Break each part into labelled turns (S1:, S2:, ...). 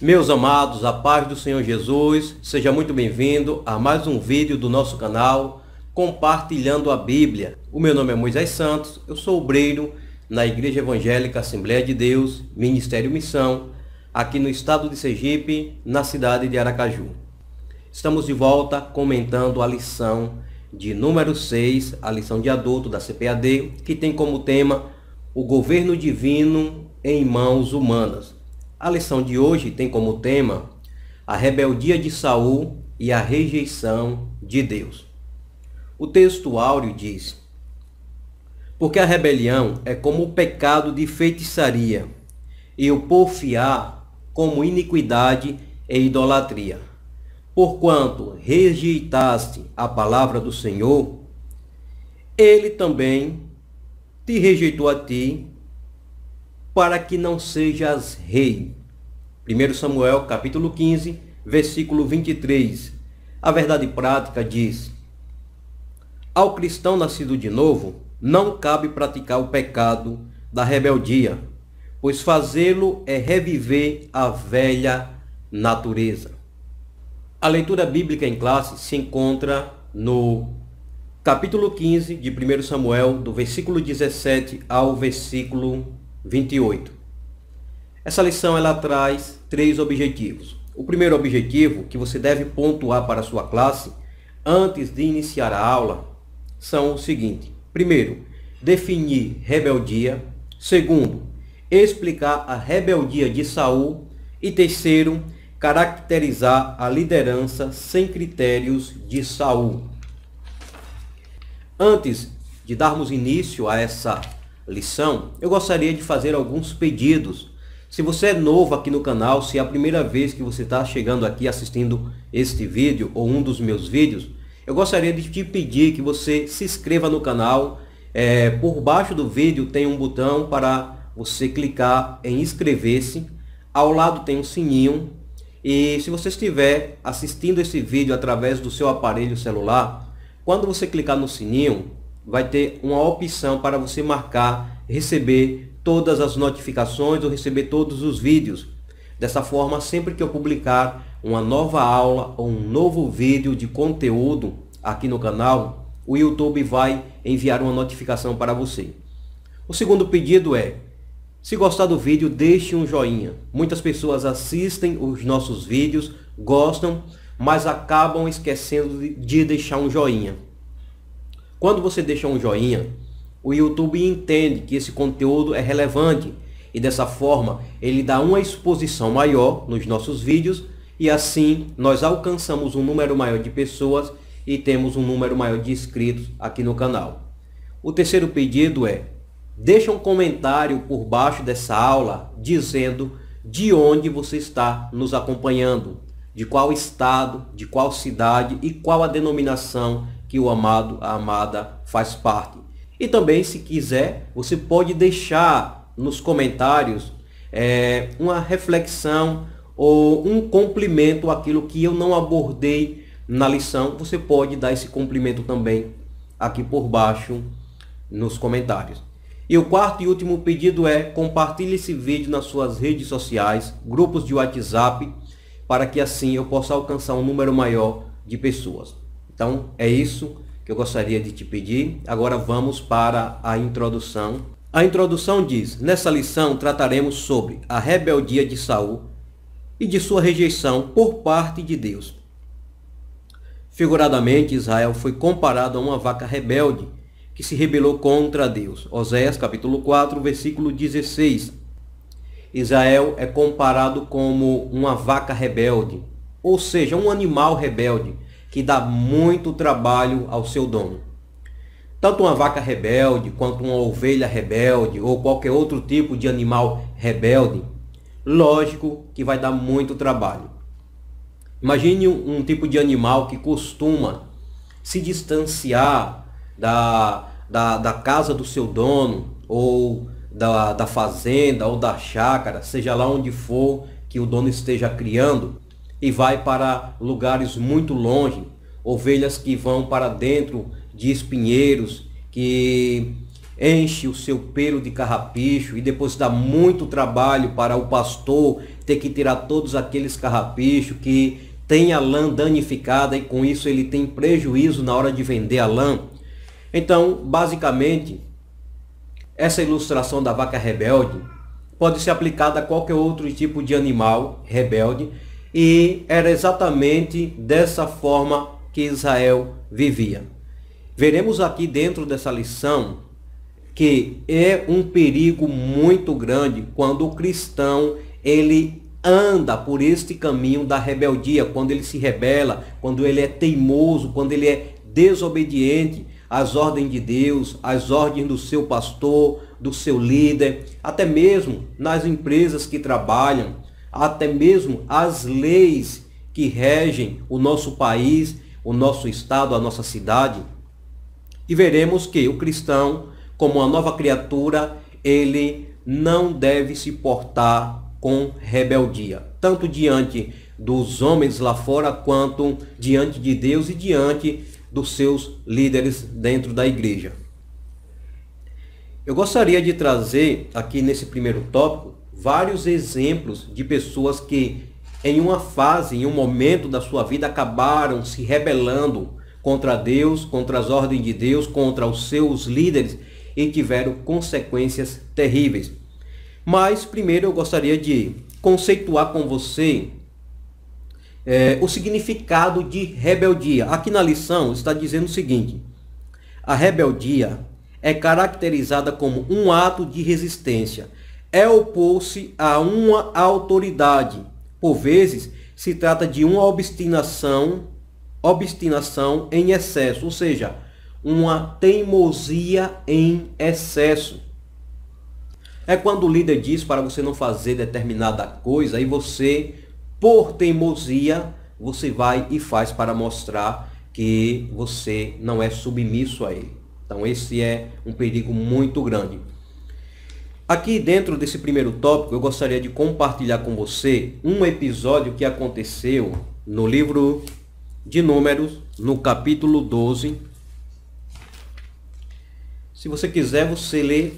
S1: Meus amados, a paz do Senhor Jesus, seja muito bem-vindo a mais um vídeo do nosso canal Compartilhando a Bíblia. O meu nome é Moisés Santos, eu sou obreiro na Igreja Evangélica Assembleia de Deus, Ministério Missão, aqui no estado de Sergipe, na cidade de Aracaju. Estamos de volta comentando a lição de número 6, a lição de adulto da CPAD, que tem como tema o governo divino em mãos humanas. A lição de hoje tem como tema a rebeldia de Saul e a rejeição de Deus. O texto áureo diz: Porque a rebelião é como o pecado de feitiçaria, e o porfiar como iniquidade e idolatria porquanto rejeitaste a palavra do Senhor, ele também te rejeitou a ti, para que não sejas rei. 1 Samuel capítulo 15, versículo 23. A verdade prática diz: Ao cristão nascido de novo, não cabe praticar o pecado da rebeldia, pois fazê-lo é reviver a velha natureza. A leitura bíblica em classe se encontra no capítulo 15 de 1 Samuel, do versículo 17 ao versículo 28. Essa lição ela traz três objetivos. O primeiro objetivo que você deve pontuar para a sua classe antes de iniciar a aula são o seguinte: primeiro, definir rebeldia, segundo, explicar a rebeldia de Saul e terceiro, caracterizar a liderança sem critérios de Saul. Antes de darmos início a essa lição, eu gostaria de fazer alguns pedidos. Se você é novo aqui no canal, se é a primeira vez que você está chegando aqui assistindo este vídeo ou um dos meus vídeos, eu gostaria de te pedir que você se inscreva no canal. É, por baixo do vídeo tem um botão para você clicar em inscrever-se. Ao lado tem um sininho e se você estiver assistindo esse vídeo através do seu aparelho celular, quando você clicar no sininho, vai ter uma opção para você marcar receber todas as notificações ou receber todos os vídeos. Dessa forma, sempre que eu publicar uma nova aula ou um novo vídeo de conteúdo aqui no canal, o YouTube vai enviar uma notificação para você. O segundo pedido é se gostar do vídeo, deixe um joinha. Muitas pessoas assistem os nossos vídeos, gostam, mas acabam esquecendo de deixar um joinha. Quando você deixa um joinha, o YouTube entende que esse conteúdo é relevante e dessa forma ele dá uma exposição maior nos nossos vídeos e assim nós alcançamos um número maior de pessoas e temos um número maior de inscritos aqui no canal. O terceiro pedido é Deixa um comentário por baixo dessa aula dizendo de onde você está nos acompanhando, de qual estado, de qual cidade e qual a denominação que o amado, a amada faz parte. E também, se quiser, você pode deixar nos comentários é, uma reflexão ou um complemento àquilo que eu não abordei na lição. Você pode dar esse complemento também aqui por baixo nos comentários. E o quarto e último pedido é compartilhe esse vídeo nas suas redes sociais, grupos de WhatsApp, para que assim eu possa alcançar um número maior de pessoas. Então é isso que eu gostaria de te pedir. Agora vamos para a introdução. A introdução diz: Nessa lição trataremos sobre a rebeldia de Saul e de sua rejeição por parte de Deus. Figuradamente, Israel foi comparado a uma vaca rebelde que se rebelou contra Deus. Oséias capítulo 4, versículo 16. Israel é comparado como uma vaca rebelde, ou seja, um animal rebelde que dá muito trabalho ao seu dono. Tanto uma vaca rebelde quanto uma ovelha rebelde ou qualquer outro tipo de animal rebelde, lógico que vai dar muito trabalho. Imagine um, um tipo de animal que costuma se distanciar da, da, da casa do seu dono, ou da, da fazenda, ou da chácara, seja lá onde for que o dono esteja criando, e vai para lugares muito longe, ovelhas que vão para dentro de espinheiros, que enche o seu pelo de carrapicho e depois dá muito trabalho para o pastor ter que tirar todos aqueles carrapichos que tem a lã danificada e com isso ele tem prejuízo na hora de vender a lã. Então, basicamente, essa ilustração da vaca rebelde pode ser aplicada a qualquer outro tipo de animal rebelde e era exatamente dessa forma que Israel vivia. Veremos aqui dentro dessa lição que é um perigo muito grande quando o cristão ele anda por este caminho da rebeldia, quando ele se rebela, quando ele é teimoso, quando ele é desobediente, as ordens de Deus, as ordens do seu pastor, do seu líder, até mesmo nas empresas que trabalham, até mesmo as leis que regem o nosso país, o nosso estado, a nossa cidade. E veremos que o cristão, como uma nova criatura, ele não deve se portar com rebeldia, tanto diante dos homens lá fora quanto diante de Deus e diante dos seus líderes dentro da igreja. Eu gostaria de trazer aqui nesse primeiro tópico vários exemplos de pessoas que em uma fase, em um momento da sua vida acabaram se rebelando contra Deus, contra as ordens de Deus, contra os seus líderes e tiveram consequências terríveis. Mas primeiro eu gostaria de conceituar com você é, o significado de rebeldia. Aqui na lição está dizendo o seguinte: a rebeldia é caracterizada como um ato de resistência, é opor-se a uma autoridade. Por vezes, se trata de uma obstinação, obstinação em excesso, ou seja, uma teimosia em excesso. É quando o líder diz para você não fazer determinada coisa e você por teimosia, você vai e faz para mostrar que você não é submisso a ele. Então, esse é um perigo muito grande. Aqui dentro desse primeiro tópico, eu gostaria de compartilhar com você um episódio que aconteceu no livro de Números, no capítulo 12. Se você quiser, você lê,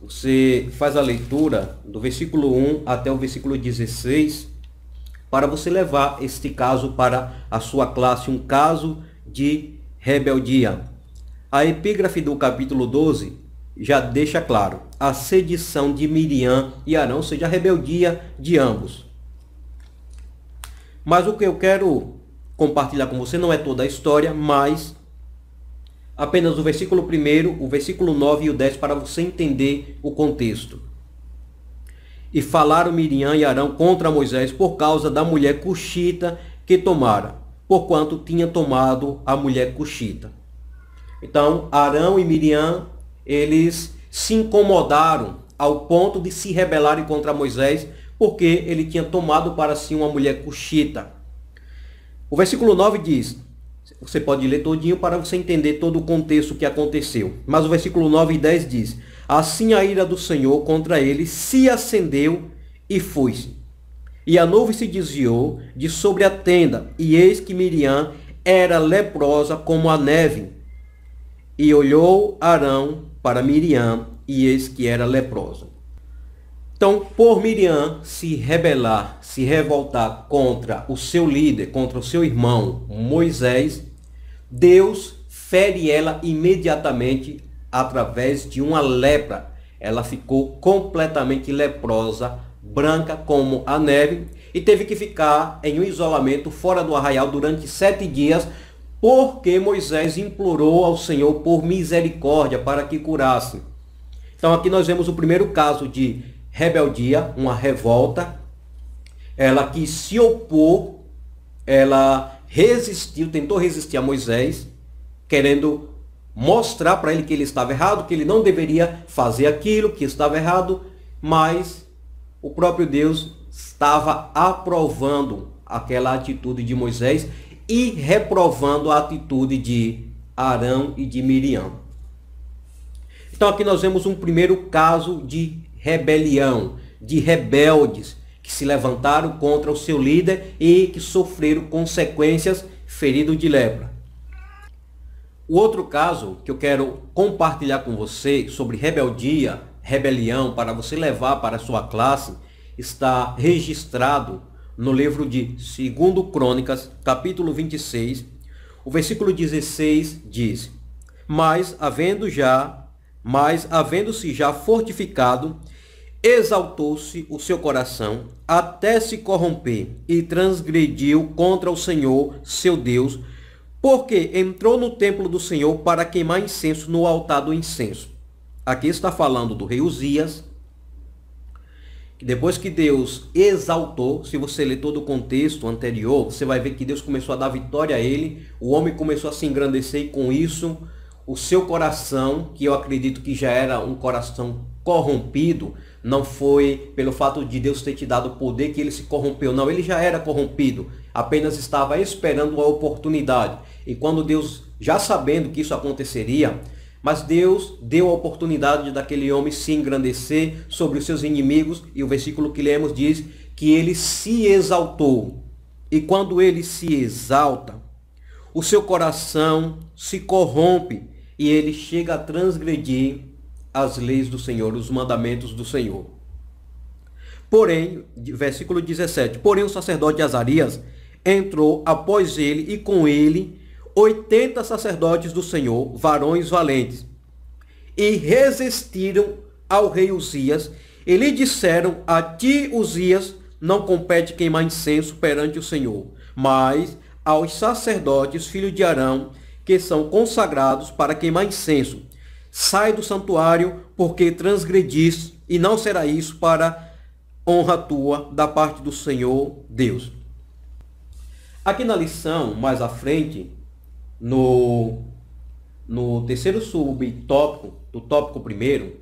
S1: você faz a leitura do versículo 1 até o versículo 16 para você levar este caso para a sua classe, um caso de rebeldia. A epígrafe do capítulo 12 já deixa claro: a sedição de Miriam e Arão, ou seja, a rebeldia de ambos. Mas o que eu quero compartilhar com você não é toda a história, mas apenas o versículo 1, o versículo 9 e o 10 para você entender o contexto e falaram Miriam e Arão contra Moisés por causa da mulher cuxita que tomara, porquanto tinha tomado a mulher cuxita. Então, Arão e Miriam, eles se incomodaram ao ponto de se rebelarem contra Moisés, porque ele tinha tomado para si uma mulher cuxita. O versículo 9 diz: você pode ler todinho para você entender todo o contexto que aconteceu. Mas o versículo 9 e 10 diz: Assim a ira do Senhor contra ele se acendeu e foi-se. E a nuvem se desviou de sobre a tenda, e eis que Miriam era leprosa como a neve. E olhou Arão para Miriam, e eis que era leprosa. Então, por Miriam se rebelar, se revoltar contra o seu líder, contra o seu irmão Moisés, Deus fere ela imediatamente através de uma lepra. Ela ficou completamente leprosa, branca como a neve, e teve que ficar em um isolamento fora do arraial durante sete dias, porque Moisés implorou ao Senhor por misericórdia para que curasse. Então aqui nós vemos o primeiro caso de rebeldia, uma revolta. Ela que se opôs, ela resistiu, tentou resistir a Moisés, querendo mostrar para ele que ele estava errado, que ele não deveria fazer aquilo, que estava errado, mas o próprio Deus estava aprovando aquela atitude de Moisés e reprovando a atitude de Arão e de Miriam. Então aqui nós vemos um primeiro caso de rebelião, de rebeldes que se levantaram contra o seu líder e que sofreram consequências ferido de lepra. O outro caso que eu quero compartilhar com você sobre rebeldia, rebelião, para você levar para a sua classe, está registrado no livro de 2 Crônicas, capítulo 26, o versículo 16 diz: Mas havendo já, mas havendo-se já fortificado, exaltou-se o seu coração até se corromper e transgrediu contra o Senhor, seu Deus, porque entrou no templo do Senhor para queimar incenso no altar do incenso. Aqui está falando do rei Uzias, que depois que Deus exaltou, se você ler todo o contexto anterior, você vai ver que Deus começou a dar vitória a ele, o homem começou a se engrandecer e com isso o seu coração, que eu acredito que já era um coração corrompido, não foi pelo fato de Deus ter te dado poder que ele se corrompeu, não, ele já era corrompido apenas estava esperando a oportunidade. E quando Deus, já sabendo que isso aconteceria, mas Deus deu a oportunidade daquele homem se engrandecer sobre os seus inimigos, e o versículo que lemos diz que ele se exaltou. E quando ele se exalta, o seu coração se corrompe e ele chega a transgredir as leis do Senhor, os mandamentos do Senhor. Porém, versículo 17: Porém, o sacerdote Azarias entrou após ele e com ele oitenta sacerdotes do Senhor, varões valentes, e resistiram ao rei Uzias, e lhe disseram, a ti, Uzias, não compete queimar incenso perante o Senhor, mas aos sacerdotes, filhos de Arão, que são consagrados para queimar incenso. Sai do santuário, porque transgredis, e não será isso para honra tua da parte do Senhor Deus. Aqui na lição, mais à frente, no, no terceiro subtópico, do tópico primeiro,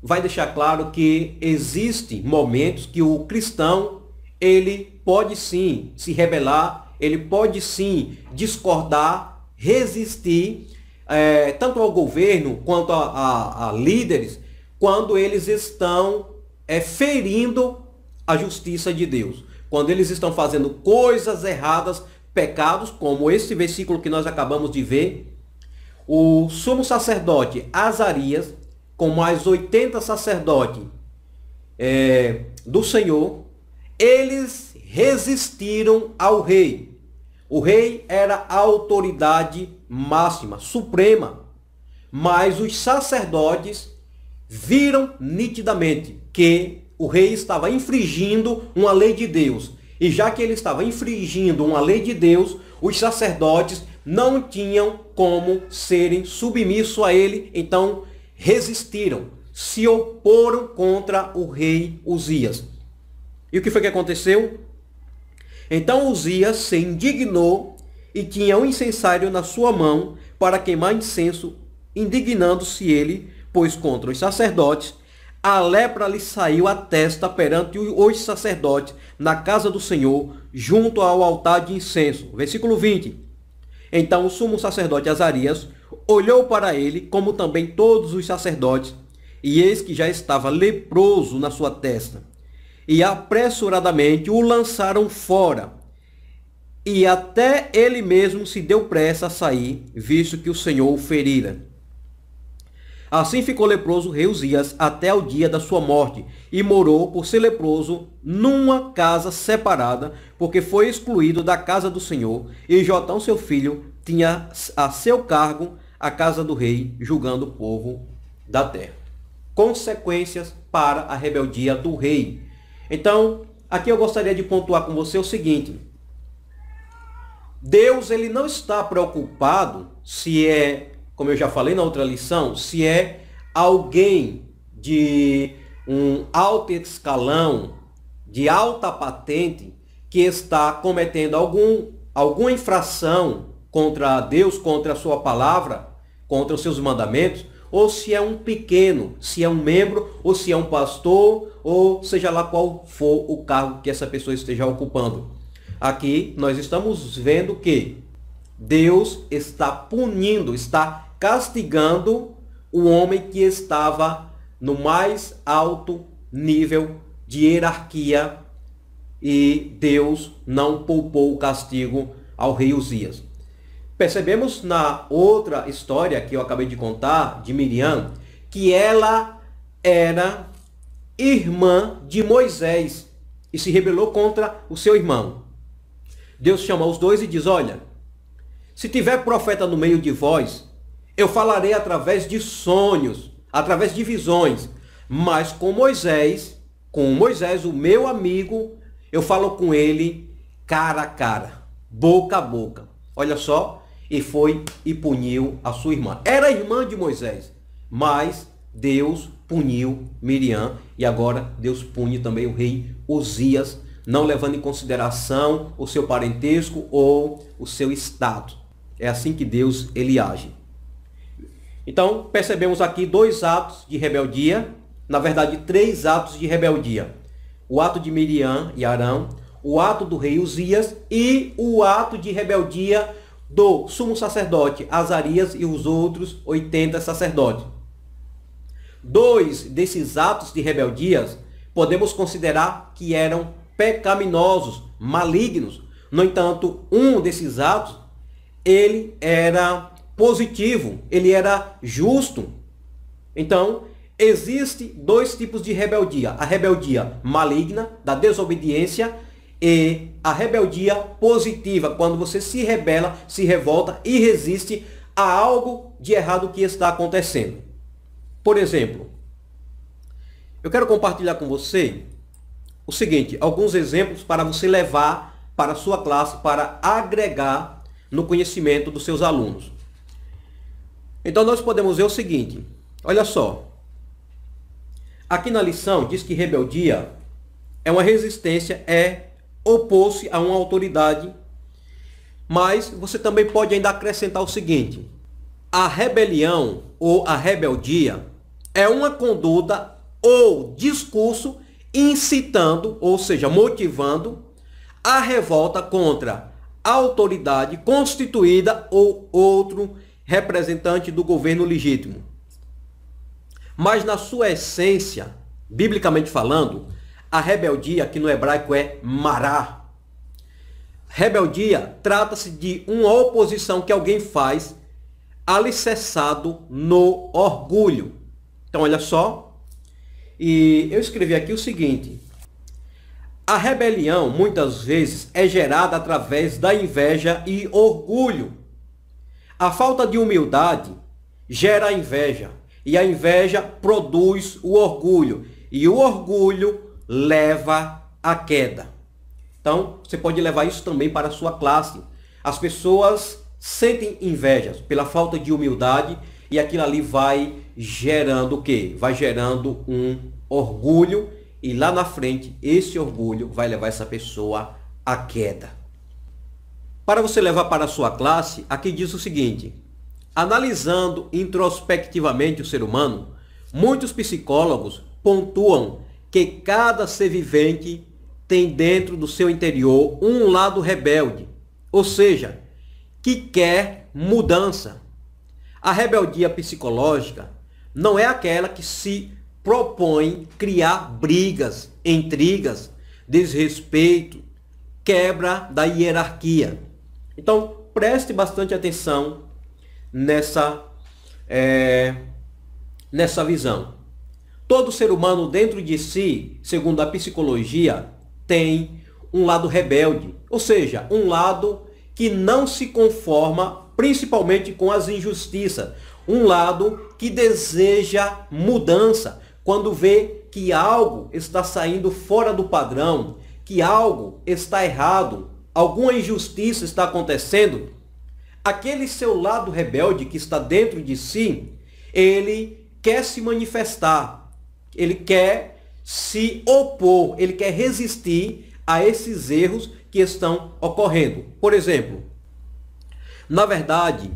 S1: vai deixar claro que existem momentos que o cristão, ele pode sim se rebelar, ele pode sim discordar, resistir, é, tanto ao governo quanto a, a, a líderes, quando eles estão é, ferindo a justiça de Deus quando eles estão fazendo coisas erradas, pecados, como esse versículo que nós acabamos de ver, o sumo sacerdote Azarias, com mais 80 sacerdotes é, do Senhor, eles resistiram ao rei. O rei era a autoridade máxima, suprema. Mas os sacerdotes viram nitidamente que o rei estava infringindo uma lei de Deus. E já que ele estava infringindo uma lei de Deus, os sacerdotes não tinham como serem submissos a ele, então resistiram, se oporam contra o rei Uzias. E o que foi que aconteceu? Então Uzias se indignou e tinha um incensário na sua mão para queimar incenso, indignando-se ele, pois contra os sacerdotes a lepra lhe saiu à testa perante os sacerdotes na casa do Senhor, junto ao altar de incenso. Versículo 20. Então o sumo sacerdote Azarias olhou para ele, como também todos os sacerdotes, e eis que já estava leproso na sua testa. E apressuradamente o lançaram fora. E até ele mesmo se deu pressa a sair, visto que o Senhor o ferira. Assim ficou leproso rei Uzias até o dia da sua morte, e morou, por ser leproso, numa casa separada, porque foi excluído da casa do Senhor, e Jotão, seu filho, tinha a seu cargo a casa do rei, julgando o povo da terra. Consequências para a rebeldia do rei. Então, aqui eu gostaria de pontuar com você o seguinte: Deus ele não está preocupado se é como eu já falei na outra lição, se é alguém de um alto escalão, de alta patente, que está cometendo algum, alguma infração contra Deus, contra a sua palavra, contra os seus mandamentos, ou se é um pequeno, se é um membro, ou se é um pastor, ou seja lá qual for o cargo que essa pessoa esteja ocupando. Aqui nós estamos vendo que Deus está punindo, está castigando o homem que estava no mais alto nível de hierarquia e Deus não poupou o castigo ao rei Uzias. Percebemos na outra história que eu acabei de contar, de Miriam, que ela era irmã de Moisés e se rebelou contra o seu irmão. Deus chama os dois e diz: Olha, se tiver profeta no meio de vós eu falarei através de sonhos, através de visões, mas com Moisés, com Moisés, o meu amigo, eu falo com ele cara a cara, boca a boca. Olha só, e foi e puniu a sua irmã. Era irmã de Moisés, mas Deus puniu Miriam e agora Deus pune também o rei Osias, não levando em consideração o seu parentesco ou o seu estado. É assim que Deus ele age. Então, percebemos aqui dois atos de rebeldia, na verdade, três atos de rebeldia. O ato de Miriam e Arão, o ato do rei Uzias e o ato de rebeldia do sumo sacerdote Azarias e os outros 80 sacerdotes. Dois desses atos de rebeldias podemos considerar que eram pecaminosos, malignos. No entanto, um desses atos ele era positivo, ele era justo. Então, existe dois tipos de rebeldia: a rebeldia maligna, da desobediência, e a rebeldia positiva, quando você se rebela, se revolta e resiste a algo de errado que está acontecendo. Por exemplo, eu quero compartilhar com você o seguinte, alguns exemplos para você levar para a sua classe, para agregar no conhecimento dos seus alunos. Então nós podemos ver o seguinte, olha só. Aqui na lição diz que rebeldia é uma resistência, é opor-se a uma autoridade. Mas você também pode ainda acrescentar o seguinte: a rebelião ou a rebeldia é uma conduta ou discurso incitando, ou seja, motivando a revolta contra a autoridade constituída ou outro representante do governo legítimo. Mas na sua essência, biblicamente falando, a rebeldia, que no hebraico é mará. Rebeldia trata-se de uma oposição que alguém faz alicerçado no orgulho. Então, olha só. E eu escrevi aqui o seguinte. A rebelião, muitas vezes, é gerada através da inveja e orgulho. A falta de humildade gera inveja. E a inveja produz o orgulho. E o orgulho leva à queda. Então, você pode levar isso também para a sua classe. As pessoas sentem invejas pela falta de humildade e aquilo ali vai gerando o quê? Vai gerando um orgulho e lá na frente esse orgulho vai levar essa pessoa à queda. Para você levar para a sua classe, aqui diz o seguinte: analisando introspectivamente o ser humano, muitos psicólogos pontuam que cada ser vivente tem dentro do seu interior um lado rebelde, ou seja, que quer mudança. A rebeldia psicológica não é aquela que se propõe criar brigas, intrigas, desrespeito, quebra da hierarquia. Então, preste bastante atenção nessa, é, nessa visão. Todo ser humano dentro de si, segundo a psicologia, tem um lado rebelde, ou seja, um lado que não se conforma principalmente com as injustiças, um lado que deseja mudança quando vê que algo está saindo fora do padrão, que algo está errado, alguma injustiça está acontecendo, aquele seu lado rebelde que está dentro de si, ele quer se manifestar, ele quer se opor, ele quer resistir a esses erros que estão ocorrendo. Por exemplo, na verdade,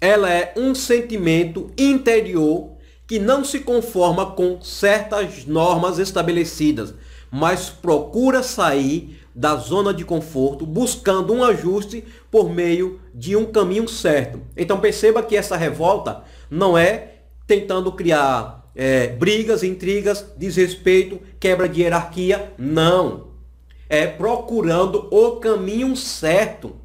S1: ela é um sentimento interior que não se conforma com certas normas estabelecidas, mas procura sair da zona de conforto, buscando um ajuste por meio de um caminho certo. Então perceba que essa revolta não é tentando criar é, brigas, intrigas, desrespeito, quebra de hierarquia. Não. É procurando o caminho certo.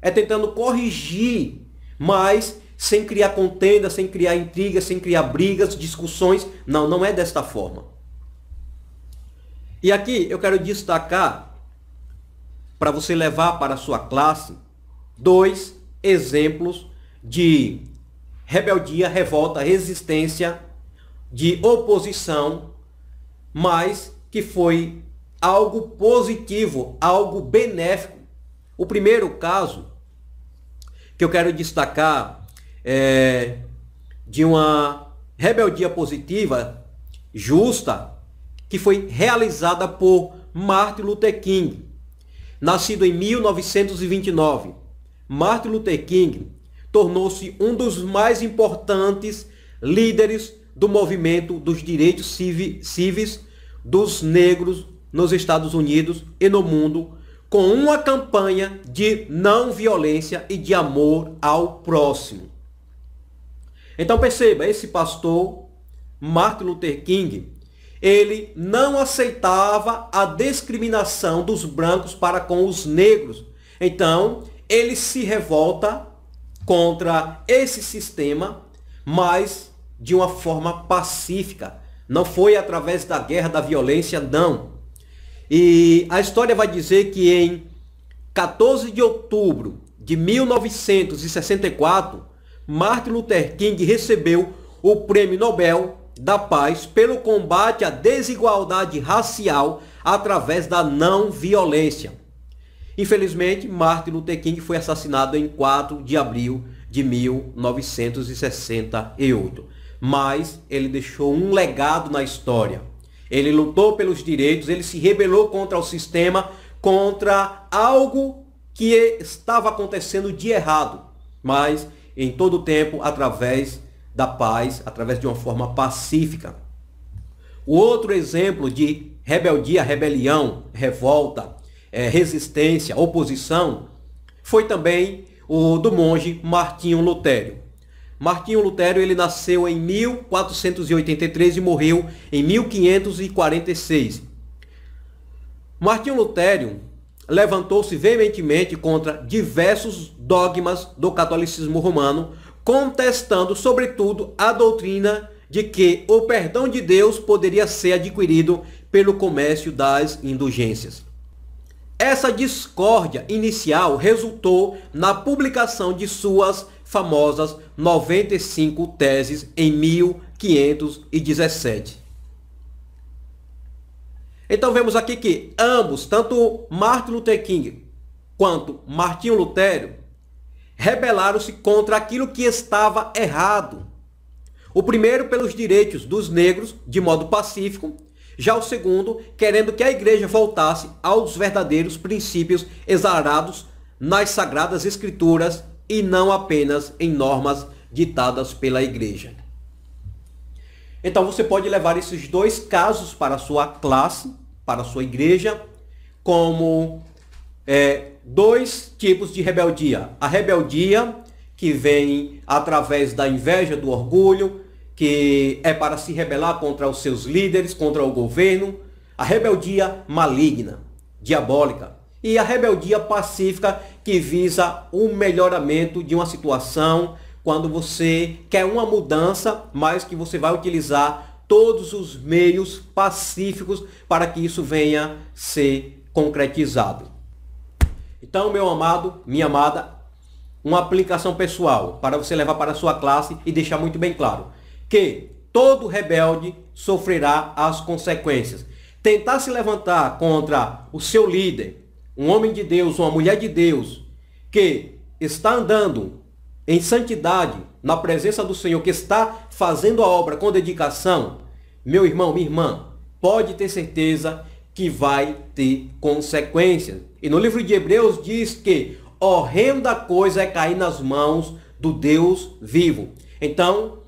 S1: É tentando corrigir, mas sem criar contenda, sem criar intrigas, sem criar brigas, discussões. Não, não é desta forma. E aqui eu quero destacar para você levar para a sua classe dois exemplos de rebeldia, revolta, resistência, de oposição, mas que foi algo positivo, algo benéfico. O primeiro caso que eu quero destacar é de uma rebeldia positiva, justa, que foi realizada por Martin Luther King Nascido em 1929, Martin Luther King tornou-se um dos mais importantes líderes do movimento dos direitos civis dos negros nos Estados Unidos e no mundo, com uma campanha de não violência e de amor ao próximo. Então perceba, esse pastor Martin Luther King ele não aceitava a discriminação dos brancos para com os negros. Então, ele se revolta contra esse sistema, mas de uma forma pacífica. Não foi através da guerra, da violência, não. E a história vai dizer que em 14 de outubro de 1964, Martin Luther King recebeu o Prêmio Nobel da Paz pelo combate à desigualdade racial através da não violência. Infelizmente, Martin Luther King foi assassinado em 4 de abril de 1968. Mas ele deixou um legado na história. Ele lutou pelos direitos, ele se rebelou contra o sistema, contra algo que estava acontecendo de errado. Mas em todo o tempo, através da paz através de uma forma pacífica. O outro exemplo de rebeldia, rebelião, revolta, é, resistência, oposição, foi também o do monge Martinho Lutério. Martinho Lutério ele nasceu em 1483 e morreu em 1546. Martinho Lutério levantou-se veementemente contra diversos dogmas do catolicismo romano, contestando, sobretudo, a doutrina de que o perdão de Deus poderia ser adquirido pelo comércio das indulgências. Essa discórdia inicial resultou na publicação de suas famosas 95 teses em 1517. Então vemos aqui que ambos, tanto Martin Luther King quanto Martinho Lutero, rebelaram-se contra aquilo que estava errado. O primeiro pelos direitos dos negros, de modo pacífico, já o segundo querendo que a igreja voltasse aos verdadeiros princípios exarados nas sagradas escrituras e não apenas em normas ditadas pela igreja. Então você pode levar esses dois casos para a sua classe, para a sua igreja, como é, dois tipos de rebeldia. A rebeldia que vem através da inveja, do orgulho, que é para se rebelar contra os seus líderes, contra o governo. A rebeldia maligna, diabólica. E a rebeldia pacífica que visa o melhoramento de uma situação quando você quer uma mudança, mas que você vai utilizar todos os meios pacíficos para que isso venha ser concretizado. Então, meu amado, minha amada, uma aplicação pessoal para você levar para a sua classe e deixar muito bem claro que todo rebelde sofrerá as consequências. Tentar se levantar contra o seu líder, um homem de Deus, uma mulher de Deus, que está andando em santidade na presença do Senhor, que está fazendo a obra com dedicação, meu irmão, minha irmã, pode ter certeza que vai ter consequências. E no livro de Hebreus diz que horrenda coisa é cair nas mãos do Deus vivo. Então,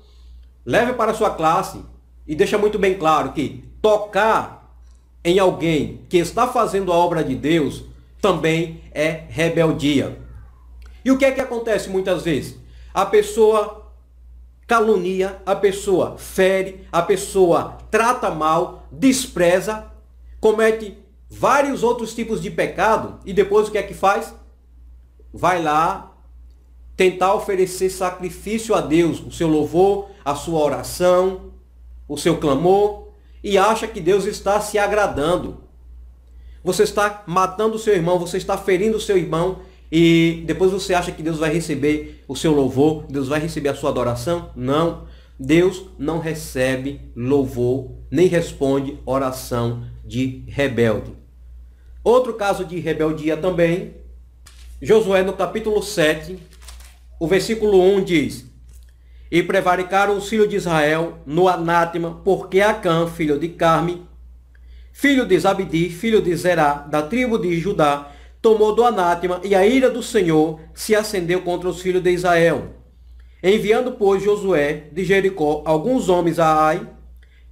S1: leve para a sua classe e deixa muito bem claro que tocar em alguém que está fazendo a obra de Deus também é rebeldia. E o que é que acontece muitas vezes? A pessoa calunia, a pessoa fere, a pessoa trata mal, despreza comete vários outros tipos de pecado e depois o que é que faz? Vai lá tentar oferecer sacrifício a Deus, o seu louvor, a sua oração, o seu clamor e acha que Deus está se agradando. Você está matando o seu irmão, você está ferindo o seu irmão e depois você acha que Deus vai receber o seu louvor, Deus vai receber a sua adoração? Não. Deus não recebe louvor, nem responde oração de rebelde. Outro caso de rebeldia também, Josué no capítulo 7, o versículo 1 diz: E prevaricaram os filhos de Israel no anátema, porque Acã, filho de Carme, filho de Zabdi, filho de Zerá, da tribo de Judá, tomou do anátema, e a ira do Senhor se acendeu contra os filhos de Israel. Enviando, pois, Josué de Jericó alguns homens a Ai,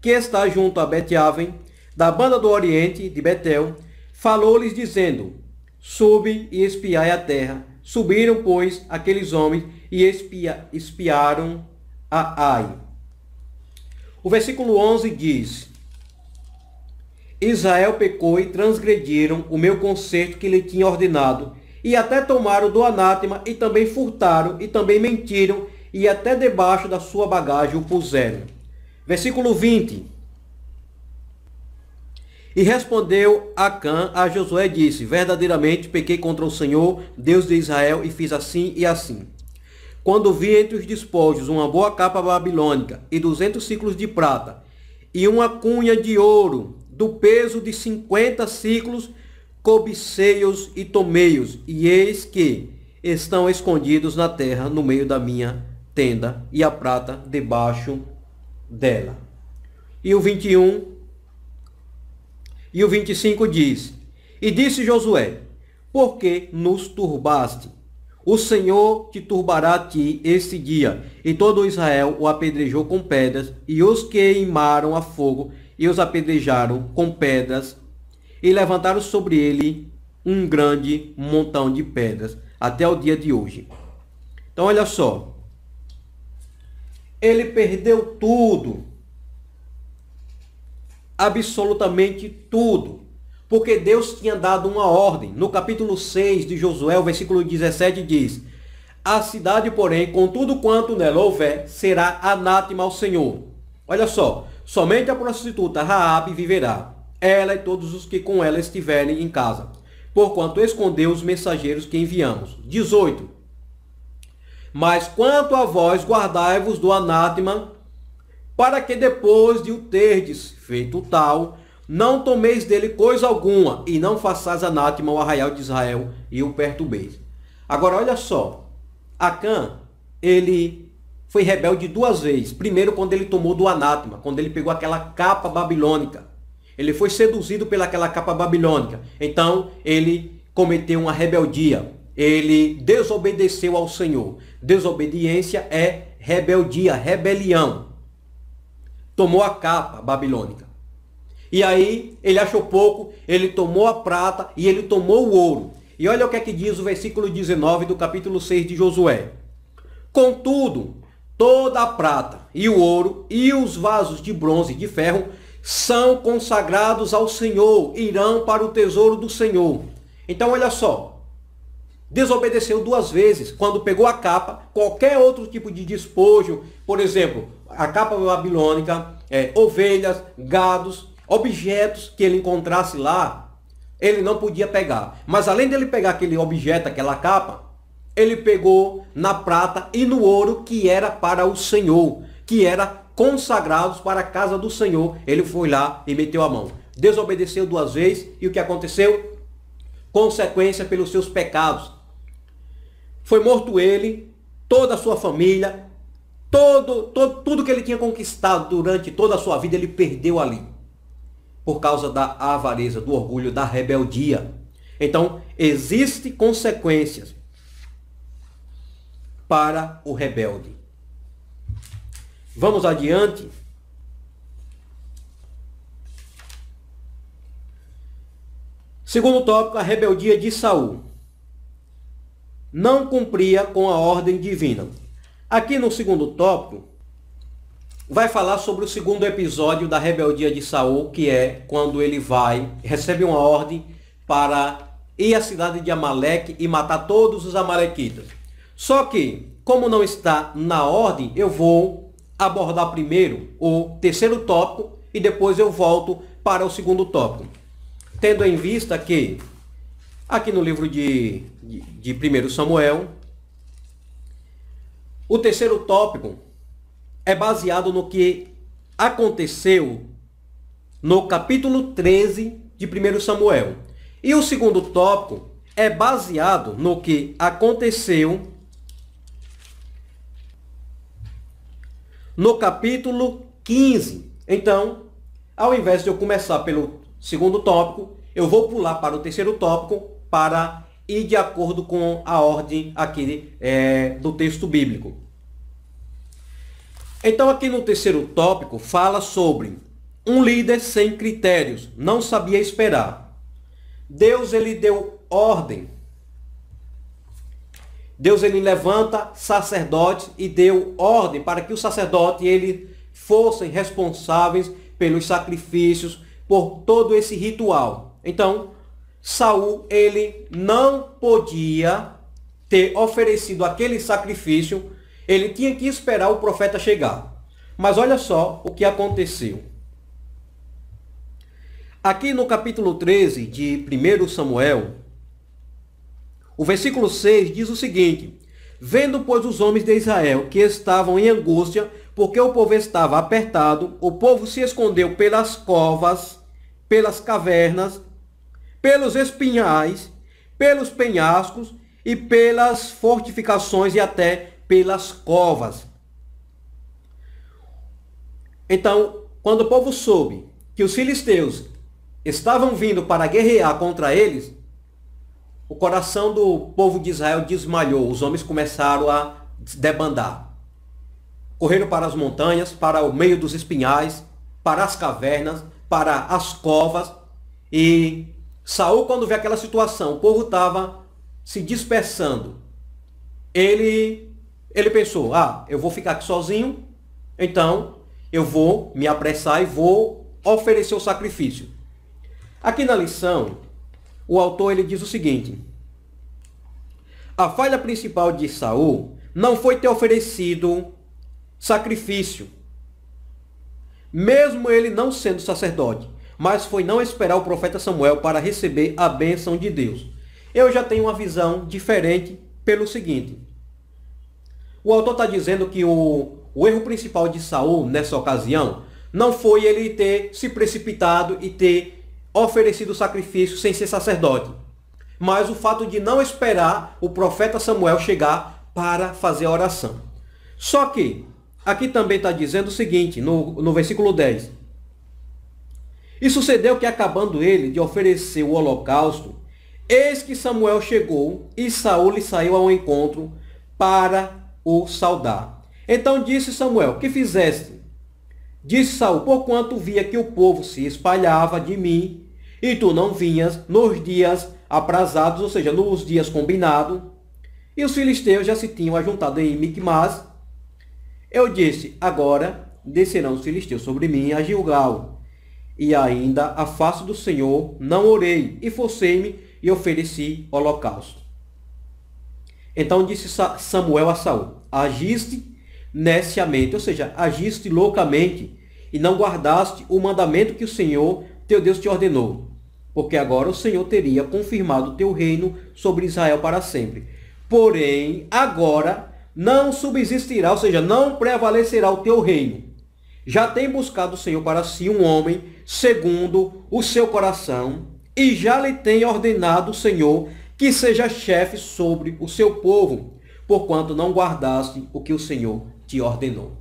S1: que está junto a Betiaven, da banda do Oriente, de Betel, falou-lhes dizendo, Sube e espiai a terra. Subiram, pois, aqueles homens e espia, espiaram a Ai. O versículo 11 diz, Israel pecou e transgrediram o meu conserto que lhe tinha ordenado, e até tomaram do anátema, e também furtaram, e também mentiram, e até debaixo da sua bagagem o puseram. Versículo 20. E respondeu Acã a Josué e disse: Verdadeiramente pequei contra o Senhor, Deus de Israel, e fiz assim e assim. Quando vi entre os despojos uma boa capa babilônica e duzentos ciclos de prata, e uma cunha de ouro do peso de cinquenta ciclos, cobicei-os e tomei-os, e eis que estão escondidos na terra no meio da minha tenda, e a prata debaixo dela. E o 21 e o 25 diz: E disse Josué: Por que nos turbaste? O Senhor te turbará a ti este dia. E todo Israel o apedrejou com pedras, e os queimaram a fogo, e os apedrejaram com pedras, e levantaram sobre ele um grande montão de pedras, até o dia de hoje. Então, olha só. Ele perdeu tudo absolutamente tudo. Porque Deus tinha dado uma ordem. No capítulo 6 de Josué, o versículo 17 diz: A cidade, porém, com tudo quanto nela houver, será anátema ao Senhor. Olha só, somente a prostituta Raabe viverá, ela e todos os que com ela estiverem em casa, porquanto escondeu os mensageiros que enviamos. 18. Mas quanto a vós, guardai-vos do anátema para que depois de o terdes feito tal, não tomeis dele coisa alguma, e não façais anátema ao arraial de Israel e o perturbeis. Agora, olha só, Acã, ele foi rebelde duas vezes. Primeiro, quando ele tomou do anátema, quando ele pegou aquela capa babilônica. Ele foi seduzido pelaquela capa babilônica. Então, ele cometeu uma rebeldia. Ele desobedeceu ao Senhor. Desobediência é rebeldia, rebelião tomou a capa babilônica. E aí ele achou pouco, ele tomou a prata e ele tomou o ouro. E olha o que é que diz o versículo 19 do capítulo 6 de Josué. Contudo, toda a prata e o ouro e os vasos de bronze e de ferro são consagrados ao Senhor, irão para o tesouro do Senhor. Então olha só, desobedeceu duas vezes. Quando pegou a capa, qualquer outro tipo de despojo, por exemplo, a capa babilônica, é, ovelhas, gados, objetos que ele encontrasse lá, ele não podia pegar. Mas além dele pegar aquele objeto, aquela capa, ele pegou na prata e no ouro que era para o Senhor, que era consagrados para a casa do Senhor. Ele foi lá e meteu a mão. Desobedeceu duas vezes e o que aconteceu? Consequência pelos seus pecados. Foi morto ele, toda a sua família, Todo, todo, tudo que ele tinha conquistado durante toda a sua vida, ele perdeu ali. Por causa da avareza, do orgulho, da rebeldia. Então, existem consequências para o rebelde. Vamos adiante. Segundo tópico, a rebeldia de Saul. Não cumpria com a ordem divina. Aqui no segundo tópico, vai falar sobre o segundo episódio da rebeldia de Saul, que é quando ele vai, recebe uma ordem para ir à cidade de Amaleque e matar todos os amalequitas. Só que, como não está na ordem, eu vou abordar primeiro o terceiro tópico e depois eu volto para o segundo tópico. Tendo em vista que, aqui no livro de, de, de 1 Samuel, o terceiro tópico é baseado no que aconteceu no capítulo 13 de 1 Samuel. E o segundo tópico é baseado no que aconteceu no capítulo 15. Então, ao invés de eu começar pelo segundo tópico, eu vou pular para o terceiro tópico para e de acordo com a ordem aqui é, do texto bíblico. Então, aqui no terceiro tópico, fala sobre um líder sem critérios, não sabia esperar. Deus ele deu ordem. Deus ele levanta sacerdotes e deu ordem para que o sacerdote ele fossem responsáveis pelos sacrifícios, por todo esse ritual. Então, Saul ele não podia ter oferecido aquele sacrifício, ele tinha que esperar o profeta chegar. Mas olha só o que aconteceu. Aqui no capítulo 13 de 1 Samuel, o versículo 6 diz o seguinte: Vendo, pois, os homens de Israel que estavam em angústia, porque o povo estava apertado, o povo se escondeu pelas covas, pelas cavernas pelos espinhais, pelos penhascos e pelas fortificações e até pelas covas. Então, quando o povo soube que os filisteus estavam vindo para guerrear contra eles, o coração do povo de Israel desmaiou. Os homens começaram a debandar. Correram para as montanhas, para o meio dos espinhais, para as cavernas, para as covas e Saul, quando vê aquela situação, o povo estava se dispersando. Ele, ele pensou: ah, eu vou ficar aqui sozinho, então eu vou me apressar e vou oferecer o sacrifício. Aqui na lição, o autor ele diz o seguinte: a falha principal de Saul não foi ter oferecido sacrifício, mesmo ele não sendo sacerdote mas foi não esperar o profeta Samuel para receber a bênção de Deus. Eu já tenho uma visão diferente pelo seguinte. O autor está dizendo que o, o erro principal de Saul nessa ocasião não foi ele ter se precipitado e ter oferecido sacrifício sem ser sacerdote, mas o fato de não esperar o profeta Samuel chegar para fazer a oração. Só que aqui também está dizendo o seguinte, no, no versículo 10. E sucedeu que, acabando ele de oferecer o holocausto, eis que Samuel chegou e Saul lhe saiu ao encontro para o saudar. Então disse Samuel, que fizeste? Disse Saul, porquanto via que o povo se espalhava de mim, e tu não vinhas nos dias aprazados, ou seja, nos dias combinados, e os filisteus já se tinham ajuntado em Micmas. Eu disse, agora descerão os filisteus sobre mim a Gilgal, e ainda a face do Senhor não orei, e forcei-me e ofereci holocausto. Então disse Samuel a Saul: Agiste neciamente, ou seja, agiste loucamente, e não guardaste o mandamento que o Senhor teu Deus te ordenou, porque agora o Senhor teria confirmado teu reino sobre Israel para sempre. Porém, agora não subsistirá, ou seja, não prevalecerá o teu reino, já tem buscado o Senhor para si um homem segundo o seu coração, e já lhe tem ordenado o Senhor que seja chefe sobre o seu povo, porquanto não guardaste o que o Senhor te ordenou.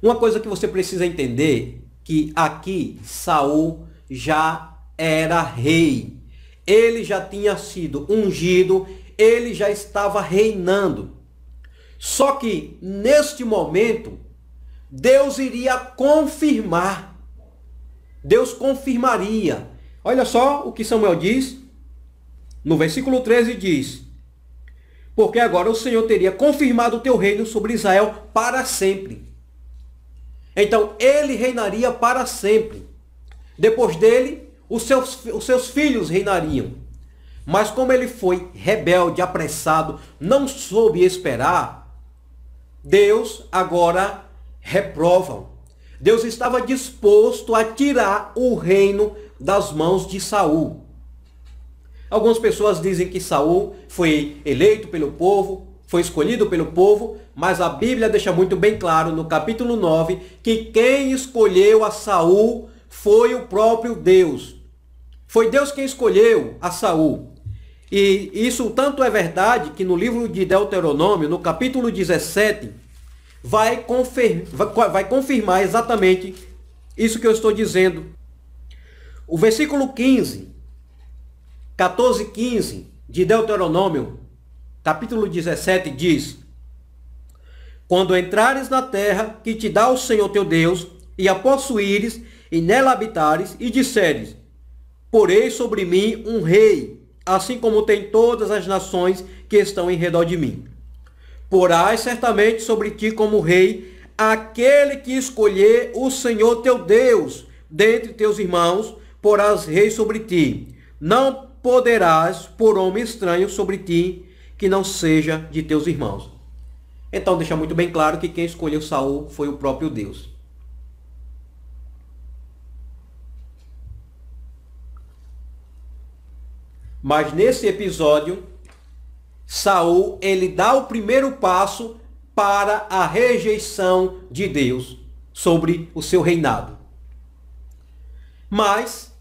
S1: Uma coisa que você precisa entender que aqui Saul já era rei. Ele já tinha sido ungido, ele já estava reinando. Só que neste momento Deus iria confirmar. Deus confirmaria. Olha só o que Samuel diz. No versículo 13 diz: Porque agora o Senhor teria confirmado o teu reino sobre Israel para sempre. Então ele reinaria para sempre. Depois dele, os seus, os seus filhos reinariam. Mas como ele foi rebelde, apressado, não soube esperar, Deus agora reprovam. Deus estava disposto a tirar o reino das mãos de Saul. Algumas pessoas dizem que Saul foi eleito pelo povo, foi escolhido pelo povo, mas a Bíblia deixa muito bem claro no capítulo 9 que quem escolheu a Saul foi o próprio Deus. Foi Deus quem escolheu a Saul. E isso tanto é verdade que no livro de Deuteronômio, no capítulo 17, vai, confir vai confirmar exatamente isso que eu estou dizendo. O versículo 15, 14 e 15 de Deuteronômio, capítulo 17, diz: Quando entrares na terra que te dá o Senhor teu Deus, e a possuíres, e nela habitares, e disseres: Porei sobre mim um rei, assim como tem todas as nações que estão em redor de mim. Porás certamente sobre ti como rei aquele que escolher o Senhor teu Deus dentre teus irmãos, porás rei sobre ti. Não poderás por homem estranho sobre ti que não seja de teus irmãos. Então deixa muito bem claro que quem escolheu Saul foi o próprio Deus. Mas nesse episódio, Saul, ele dá o primeiro passo para a rejeição de Deus sobre o seu reinado. Mas,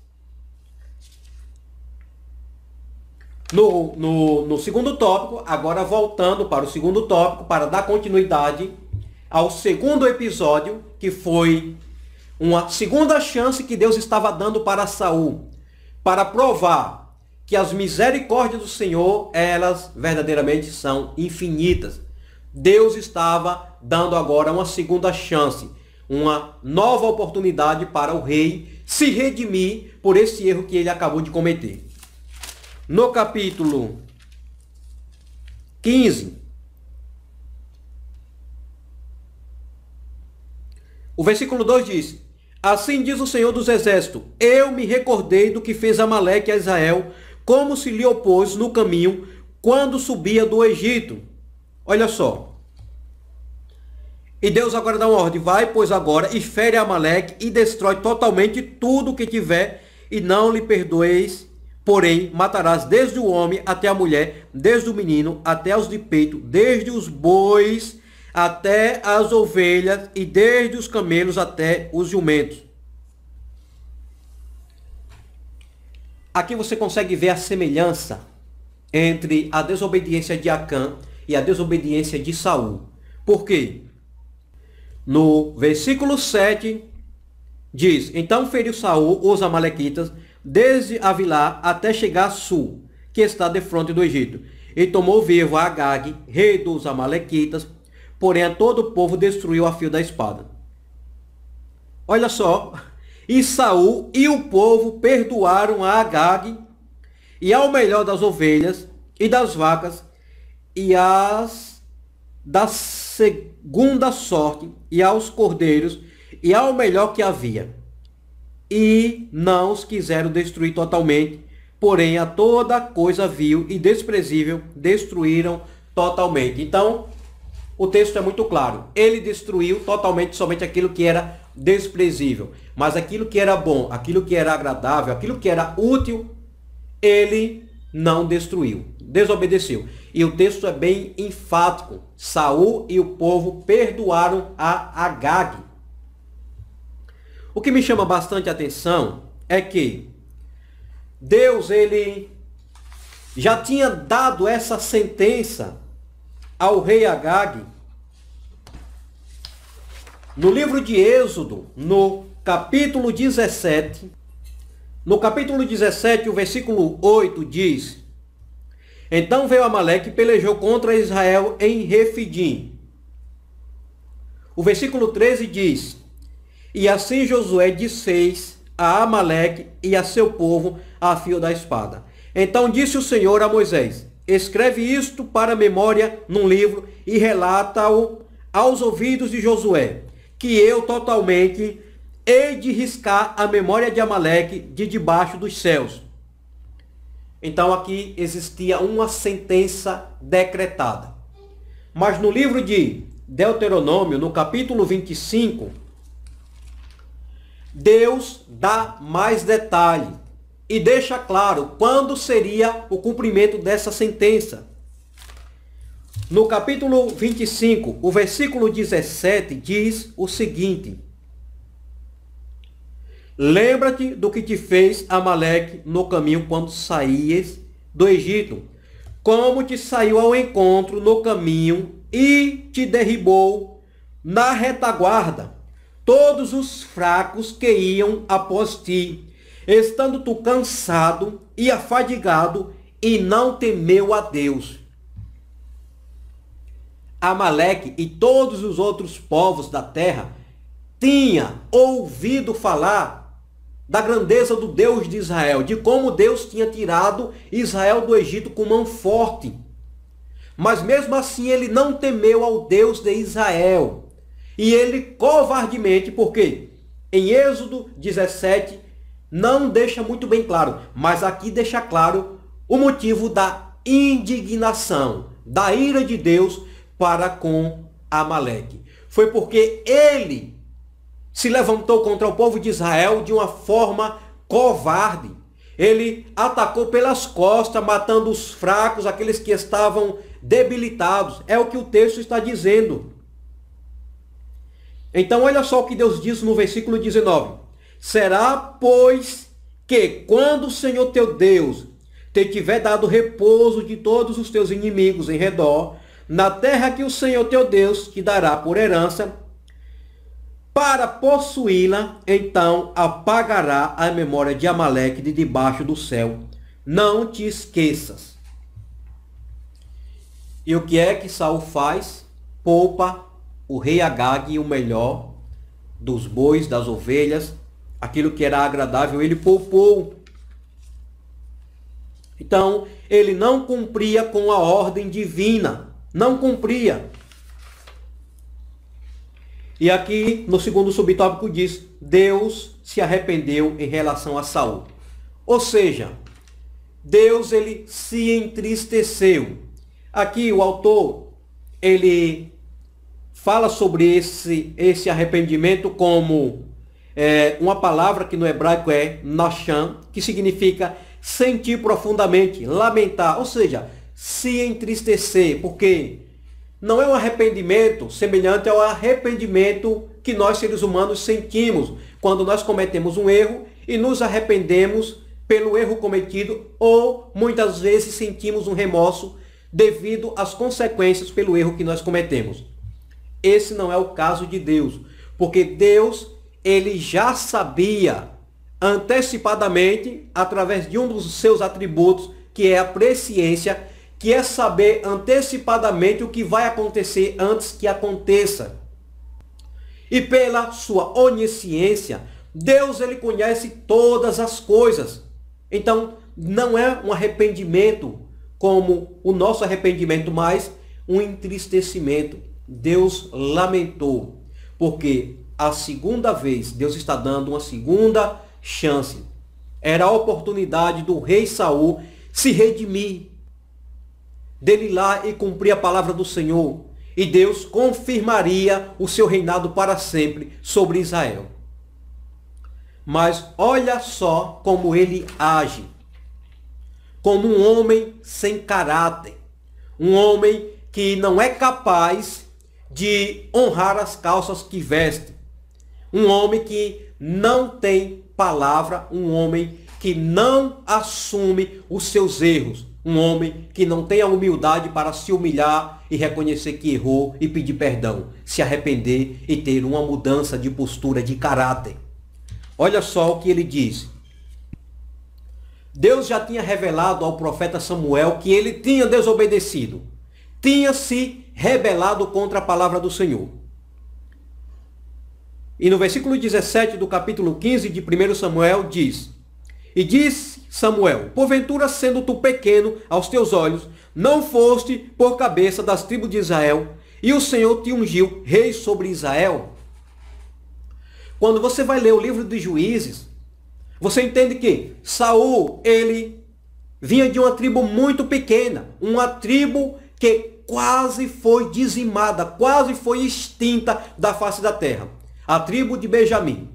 S1: no, no, no, segundo tópico, agora voltando para o segundo tópico, para dar continuidade ao segundo episódio, que foi uma segunda chance que Deus estava dando para Saul, para provar que as misericórdias do Senhor, elas verdadeiramente são infinitas. Deus estava dando agora uma segunda chance, uma nova oportunidade para o rei se redimir por esse erro que ele acabou de cometer. No capítulo 15, o versículo 2 diz: Assim diz o Senhor dos Exércitos: Eu me recordei do que fez Amaleque a Israel como se lhe opôs no caminho quando subia do Egito. Olha só. E Deus agora dá uma ordem, vai, pois agora, e fere Amaleque, e destrói totalmente tudo que tiver, e não lhe perdoeis, porém, matarás desde o homem até a mulher, desde o menino até os de peito, desde os bois até as ovelhas, e desde os camelos até os jumentos. Aqui você consegue ver a semelhança entre a desobediência de Acã e a desobediência de Saul. Por quê? No versículo 7 diz: Então feriu Saul os amalequitas desde Avilá até chegar a Sul, que está de frente do Egito, e tomou vivo a Agag, rei dos amalequitas, porém a todo o povo destruiu a fio da espada. Olha só e Saul e o povo perdoaram a Agag e ao melhor das ovelhas e das vacas e as da segunda sorte e aos cordeiros e ao melhor que havia. E não os quiseram destruir totalmente, porém a toda coisa vil e desprezível destruíram totalmente. Então, o texto é muito claro. Ele destruiu totalmente somente aquilo que era desprezível. Mas aquilo que era bom, aquilo que era agradável, aquilo que era útil, ele não destruiu, desobedeceu. E o texto é bem enfático. Saul e o povo perdoaram a Agag. O que me chama bastante atenção é que Deus ele já tinha dado essa sentença ao rei Agag no livro de Êxodo, no capítulo 17. No capítulo 17, o versículo 8 diz: Então veio Amaleque e pelejou contra Israel em Refidim. O versículo 13 diz: E assim Josué disse a Amaleque e a seu povo a fio da espada. Então disse o Senhor a Moisés: Escreve isto para memória num livro e relata-o aos ouvidos de Josué, que eu totalmente hei de riscar a memória de Amaleque de debaixo dos céus. Então aqui existia uma sentença decretada. Mas no livro de Deuteronômio, no capítulo 25, Deus dá mais detalhe e deixa claro quando seria o cumprimento dessa sentença. No capítulo 25, o versículo 17 diz o seguinte: Lembra-te do que te fez Amaleque no caminho quando saíes do Egito, como te saiu ao encontro no caminho e te derribou na retaguarda todos os fracos que iam após ti, estando tu cansado e afadigado e não temeu a Deus. Amaleque e todos os outros povos da terra tinha ouvido falar da grandeza do Deus de Israel, de como Deus tinha tirado Israel do Egito com mão forte. Mas mesmo assim ele não temeu ao Deus de Israel. E ele covardemente, porque em Êxodo 17 não deixa muito bem claro, mas aqui deixa claro o motivo da indignação, da ira de Deus para com Amaleque. Foi porque ele se levantou contra o povo de Israel de uma forma covarde. Ele atacou pelas costas, matando os fracos, aqueles que estavam debilitados. É o que o texto está dizendo. Então, olha só o que Deus diz no versículo 19: Será, pois, que quando o Senhor teu Deus te tiver dado repouso de todos os teus inimigos em redor, na terra que o Senhor teu Deus te dará por herança, para possuí-la, então apagará a memória de Amaleque de debaixo do céu. Não te esqueças. E o que é que Saul faz? Poupa o rei Agag o melhor dos bois, das ovelhas, aquilo que era agradável, ele poupou. Então, ele não cumpria com a ordem divina, não cumpria. E aqui, no segundo subtópico, diz: Deus se arrependeu em relação a Saul. Ou seja, Deus ele se entristeceu. Aqui o autor ele fala sobre esse esse arrependimento como é, uma palavra que no hebraico é nashan, que significa sentir profundamente, lamentar, ou seja, se entristecer, porque não é um arrependimento semelhante ao arrependimento que nós seres humanos sentimos quando nós cometemos um erro e nos arrependemos pelo erro cometido ou muitas vezes sentimos um remorso devido às consequências pelo erro que nós cometemos. Esse não é o caso de Deus, porque Deus ele já sabia antecipadamente através de um dos seus atributos, que é a presciência, que é saber antecipadamente o que vai acontecer antes que aconteça. E pela sua onisciência, Deus ele conhece todas as coisas. Então, não é um arrependimento como o nosso arrependimento, mas um entristecimento. Deus lamentou, porque a segunda vez Deus está dando uma segunda chance. Era a oportunidade do rei Saul se redimir, dele lá e cumprir a palavra do Senhor. E Deus confirmaria o seu reinado para sempre sobre Israel. Mas olha só como ele age. Como um homem sem caráter. Um homem que não é capaz de honrar as calças que veste. Um homem que não tem palavra. Um homem que não assume os seus erros um homem que não tem a humildade para se humilhar e reconhecer que errou e pedir perdão, se arrepender e ter uma mudança de postura, de caráter. Olha só o que ele diz. Deus já tinha revelado ao profeta Samuel que ele tinha desobedecido, tinha se rebelado contra a palavra do Senhor. E no versículo 17 do capítulo 15 de 1 Samuel diz: E diz Samuel, porventura sendo tu pequeno aos teus olhos, não foste por cabeça das tribos de Israel, e o Senhor te ungiu rei sobre Israel? Quando você vai ler o livro de Juízes, você entende que Saul, ele vinha de uma tribo muito pequena, uma tribo que quase foi dizimada, quase foi extinta da face da terra, a tribo de Benjamim.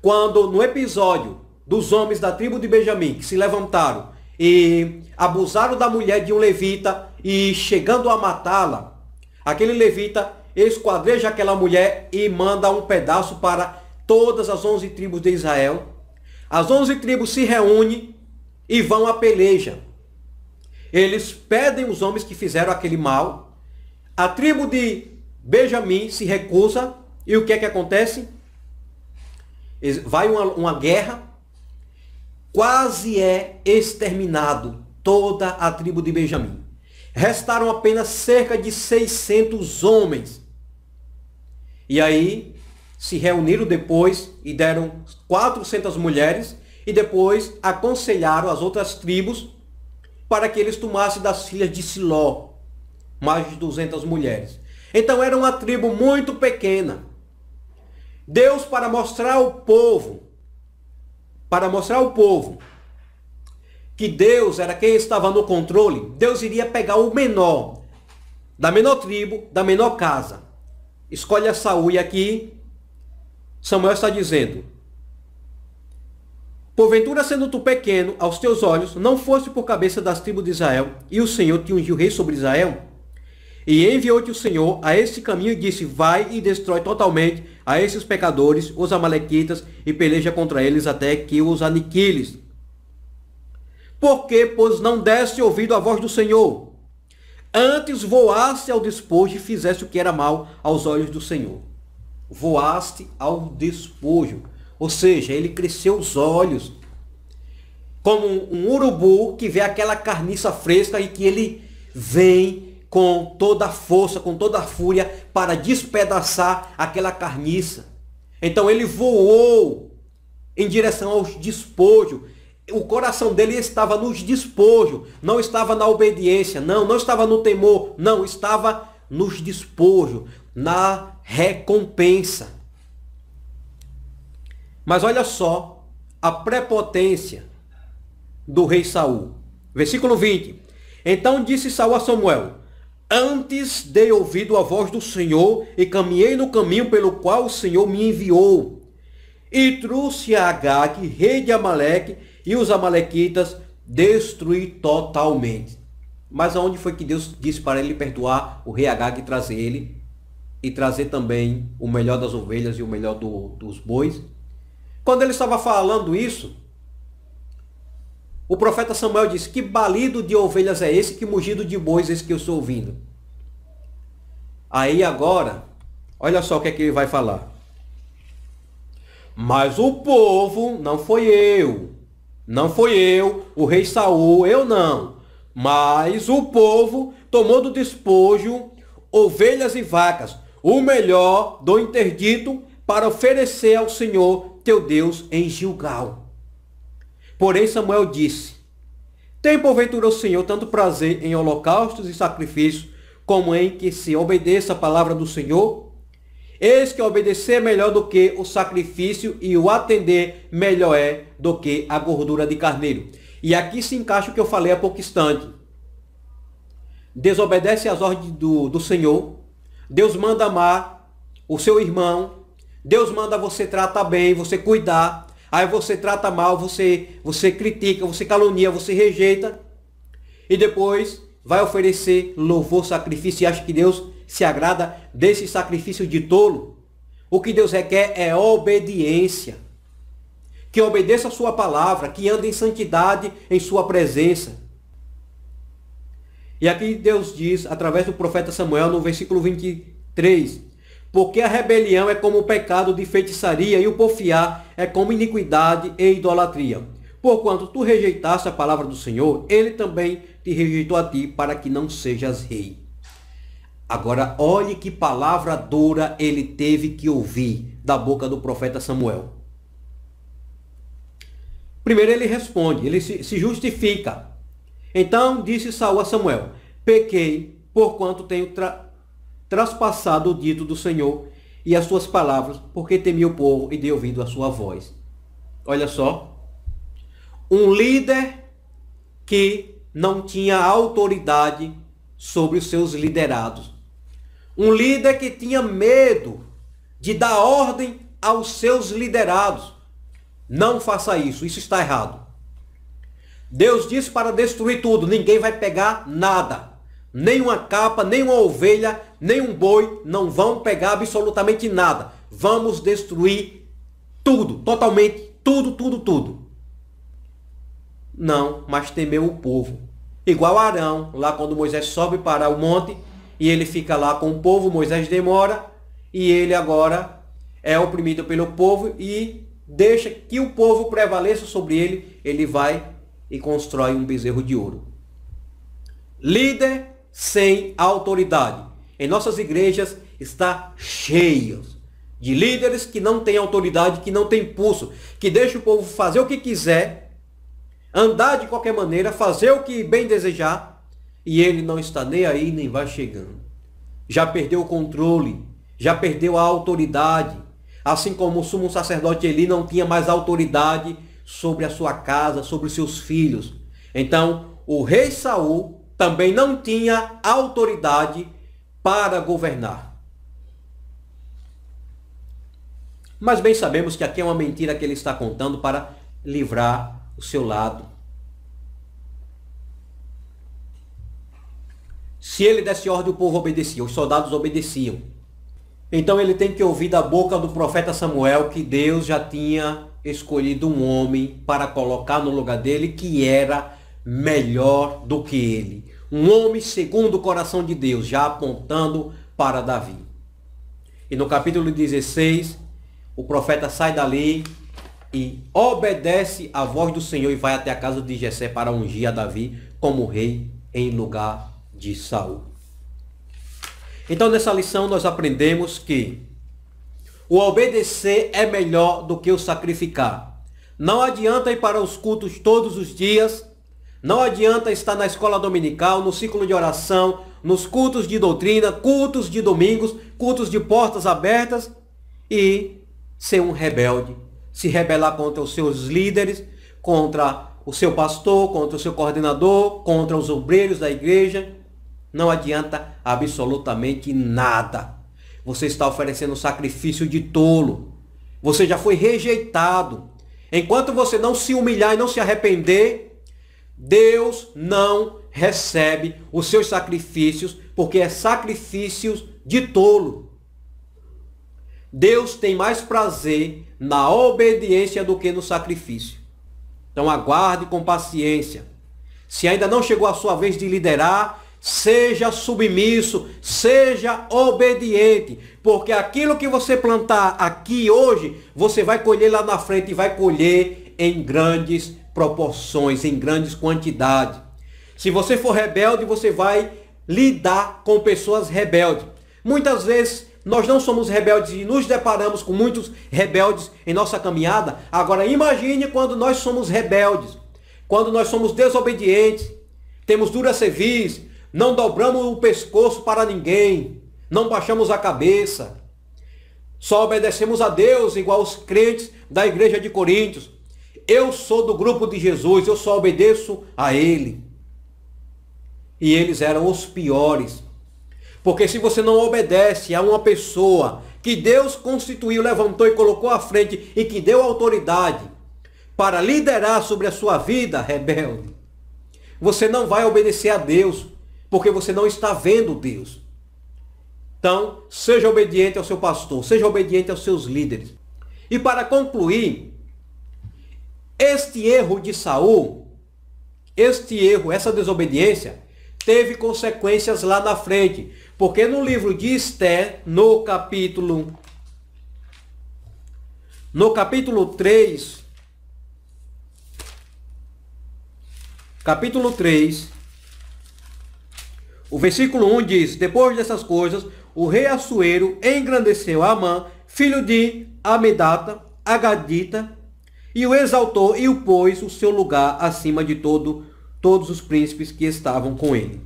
S1: Quando no episódio dos homens da tribo de Benjamim que se levantaram e abusaram da mulher de um levita e chegando a matá-la, aquele levita esquadreja aquela mulher e manda um pedaço para todas as onze tribos de Israel. As onze tribos se reúnem e vão à peleja. Eles pedem os homens que fizeram aquele mal. A tribo de Benjamim se recusa. E o que é que acontece? Vai uma, uma guerra quase é exterminado toda a tribo de Benjamim. Restaram apenas cerca de 600 homens. E aí se reuniram depois e deram 400 mulheres e depois aconselharam as outras tribos para que eles tomassem das filhas de Siló mais de 200 mulheres. Então era uma tribo muito pequena. Deus, para mostrar ao povo para mostrar ao povo que Deus era quem estava no controle, Deus iria pegar o menor, da menor tribo, da menor casa. Escolhe a Saúl e aqui Samuel está dizendo: Porventura, sendo tu pequeno aos teus olhos, não foste por cabeça das tribos de Israel, e o Senhor te ungiu rei sobre Israel? E enviou-te o Senhor a este caminho e disse: Vai e destrói totalmente a esses pecadores, os amalequitas, e peleja contra eles até que os aniquiles. Porque, pois, não desse ouvido à voz do Senhor, antes voasse ao despojo e fizesse o que era mal aos olhos do Senhor. Voaste ao despojo. Ou seja, ele cresceu os olhos, como um urubu que vê aquela carniça fresca e que ele vem com toda a força, com toda a fúria, para despedaçar aquela carniça. Então ele voou em direção aos despojos. O coração dele estava nos despojos, não estava na obediência, não, não estava no temor, não, estava nos despojos, na recompensa. Mas olha só a prepotência do rei Saul. Versículo 20. Então disse Saul a Samuel: Antes dei ouvido à voz do Senhor e caminhei no caminho pelo qual o Senhor me enviou. E trouxe a Agag, rei de Amaleque, e os amalequitas destruí totalmente. Mas aonde foi que Deus disse para ele perdoar o rei Agag e trazer ele? E trazer também o melhor das ovelhas e o melhor do, dos bois? Quando ele estava falando isso, o profeta Samuel disse: Que balido de ovelhas é esse? Que mugido de bois é esse que eu estou ouvindo? Aí agora, olha só o que é que ele vai falar. Mas o povo não foi eu. Não foi eu, o rei Saul, eu não. Mas o povo tomou do despojo ovelhas e vacas, o melhor do interdito para oferecer ao Senhor teu Deus em Gilgal. Porém Samuel disse, Tem porventura o Senhor tanto prazer em holocaustos e sacrifícios, como em que se obedeça a palavra do Senhor? Eis que obedecer é melhor do que o sacrifício e o atender melhor é do que a gordura de carneiro. E aqui se encaixa o que eu falei há pouco instante. Desobedece às ordens do, do Senhor. Deus manda amar o seu irmão. Deus manda você tratar bem, você cuidar. Aí você trata mal, você, você critica, você calunia, você rejeita. E depois vai oferecer louvor, sacrifício e acha que Deus se agrada desse sacrifício de tolo. O que Deus requer é obediência. Que obedeça a sua palavra, que ande em santidade em sua presença. E aqui Deus diz, através do profeta Samuel, no versículo 23, porque a rebelião é como o pecado de feitiçaria e o porfiar é como iniquidade e idolatria. Porquanto tu rejeitaste a palavra do Senhor, ele também te rejeitou a ti para que não sejas rei. Agora olhe que palavra dura ele teve que ouvir da boca do profeta Samuel. Primeiro ele responde, ele se, justifica. Então disse Saul a Samuel: Pequei, porquanto tenho tra traspassado o dito do Senhor e as suas palavras, porque temia o povo e deu ouvido à sua voz. Olha só. Um líder que não tinha autoridade sobre os seus liderados. Um líder que tinha medo de dar ordem aos seus liderados. Não faça isso, isso está errado. Deus disse para destruir tudo, ninguém vai pegar nada. Nenhuma capa, nenhuma ovelha, nenhum boi não vão pegar absolutamente nada. Vamos destruir tudo, totalmente, tudo, tudo, tudo. Não, mas temeu o povo. Igual Arão, lá quando Moisés sobe para o monte e ele fica lá com o povo, Moisés demora e ele agora é oprimido pelo povo e deixa que o povo prevaleça sobre ele, ele vai e constrói um bezerro de ouro. Líder sem autoridade. Em nossas igrejas está cheio de líderes que não têm autoridade, que não têm pulso, que deixam o povo fazer o que quiser, andar de qualquer maneira, fazer o que bem desejar, e ele não está nem aí, nem vai chegando. Já perdeu o controle, já perdeu a autoridade, assim como o sumo sacerdote Eli não tinha mais autoridade sobre a sua casa, sobre os seus filhos. Então, o rei Saul também não tinha autoridade para governar. Mas bem sabemos que aqui é uma mentira que ele está contando para livrar o seu lado. Se ele desse ordem, o povo obedecia, os soldados obedeciam. Então ele tem que ouvir da boca do profeta Samuel que Deus já tinha escolhido um homem para colocar no lugar dele que era melhor do que ele um homem segundo o coração de Deus, já apontando para Davi. E no capítulo 16, o profeta sai dali e obedece a voz do Senhor e vai até a casa de Jessé para ungir a Davi como rei em lugar de Saul. Então nessa lição nós aprendemos que o obedecer é melhor do que o sacrificar. Não adianta ir para os cultos todos os dias não adianta estar na escola dominical, no ciclo de oração, nos cultos de doutrina, cultos de domingos, cultos de portas abertas e ser um rebelde, se rebelar contra os seus líderes, contra o seu pastor, contra o seu coordenador, contra os obreiros da igreja. Não adianta absolutamente nada. Você está oferecendo sacrifício de tolo. Você já foi rejeitado. Enquanto você não se humilhar e não se arrepender, Deus não recebe os seus sacrifícios porque é sacrifícios de tolo. Deus tem mais prazer na obediência do que no sacrifício. Então aguarde com paciência. Se ainda não chegou a sua vez de liderar, seja submisso, seja obediente, porque aquilo que você plantar aqui hoje, você vai colher lá na frente e vai colher em grandes proporções, em grandes quantidades. Se você for rebelde, você vai lidar com pessoas rebeldes. Muitas vezes nós não somos rebeldes e nos deparamos com muitos rebeldes em nossa caminhada. Agora imagine quando nós somos rebeldes, quando nós somos desobedientes, temos dura cerviz, não dobramos o pescoço para ninguém, não baixamos a cabeça. Só obedecemos a Deus igual os crentes da igreja de Coríntios. Eu sou do grupo de Jesus, eu só obedeço a Ele. E eles eram os piores. Porque se você não obedece a uma pessoa que Deus constituiu, levantou e colocou à frente e que deu autoridade para liderar sobre a sua vida, rebelde, você não vai obedecer a Deus, porque você não está vendo Deus. Então, seja obediente ao seu pastor, seja obediente aos seus líderes. E para concluir, este erro de Saul, este erro, essa desobediência, teve consequências lá na frente. Porque no livro de Esther, no capítulo no capítulo 3 capítulo 3 o versículo 1 diz: Depois dessas coisas, o rei Assuero engrandeceu Amã, filho de Amedata, Agadita, e o exaltou e o pôs o seu lugar acima de todo todos os príncipes que estavam com ele.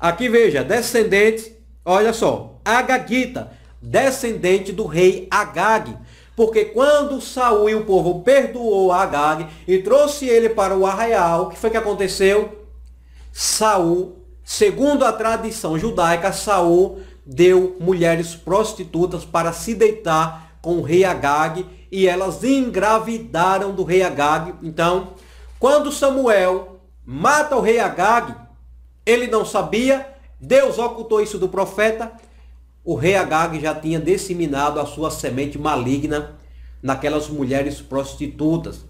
S1: Aqui veja, descendente, olha só, Agagita, descendente do rei Agag, porque quando Saul e o povo perdoou Agag e trouxe ele para o arraial, o que foi que aconteceu? Saul, segundo a tradição judaica, Saul deu mulheres prostitutas para se deitar com o rei Agag e elas engravidaram do rei Agag. Então, quando Samuel mata o rei Agag, ele não sabia, Deus ocultou isso do profeta. O rei Agag já tinha disseminado a sua semente maligna naquelas mulheres prostitutas.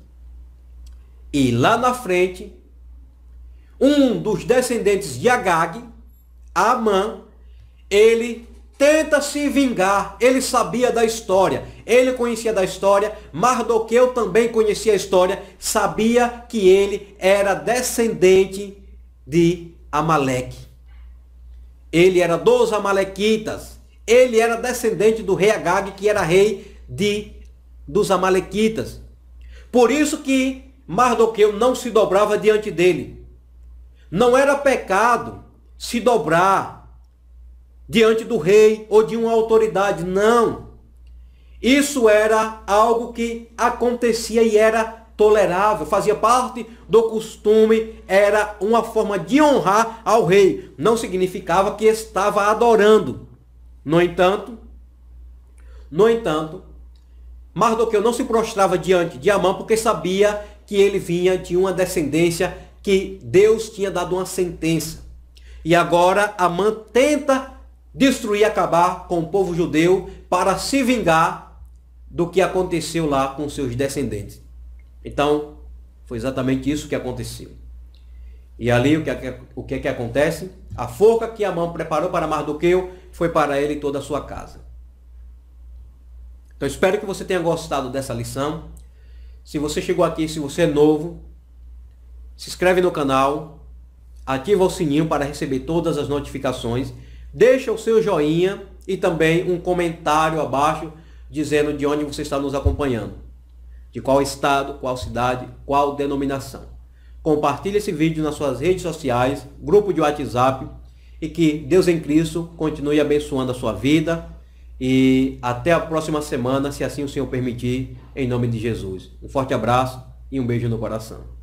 S1: E lá na frente, um dos descendentes de Agag, Amã, ele tenta se vingar. Ele sabia da história, ele conhecia da história, Mardoqueu também conhecia a história, sabia que ele era descendente de Amaleque. Ele era dos Amalequitas. Ele era descendente do rei Agag, que era rei de dos Amalequitas. Por isso que Mardoqueu não se dobrava diante dele. Não era pecado se dobrar diante do rei ou de uma autoridade. Não. Isso era algo que acontecia e era tolerável, fazia parte do costume, era uma forma de honrar ao rei. Não significava que estava adorando. No entanto, no entanto, Mardoqueu não se prostrava diante de Amã porque sabia que ele vinha de uma descendência que Deus tinha dado uma sentença. E agora Amã tenta destruir, e acabar com o povo judeu para se vingar do que aconteceu lá com seus descendentes. Então, foi exatamente isso que aconteceu. E ali o que é, o que, é que acontece? A forca que mão preparou para Mardoqueu foi para ele e toda a sua casa. Então espero que você tenha gostado dessa lição. Se você chegou aqui, se você é novo, se inscreve no canal, ativa o sininho para receber todas as notificações deixa o seu joinha e também um comentário abaixo dizendo de onde você está nos acompanhando, de qual estado, qual cidade, qual denominação. Compartilhe esse vídeo nas suas redes sociais, grupo de WhatsApp e que Deus em Cristo continue abençoando a sua vida e até a próxima semana, se assim o Senhor permitir, em nome de Jesus. Um forte abraço e um beijo no coração.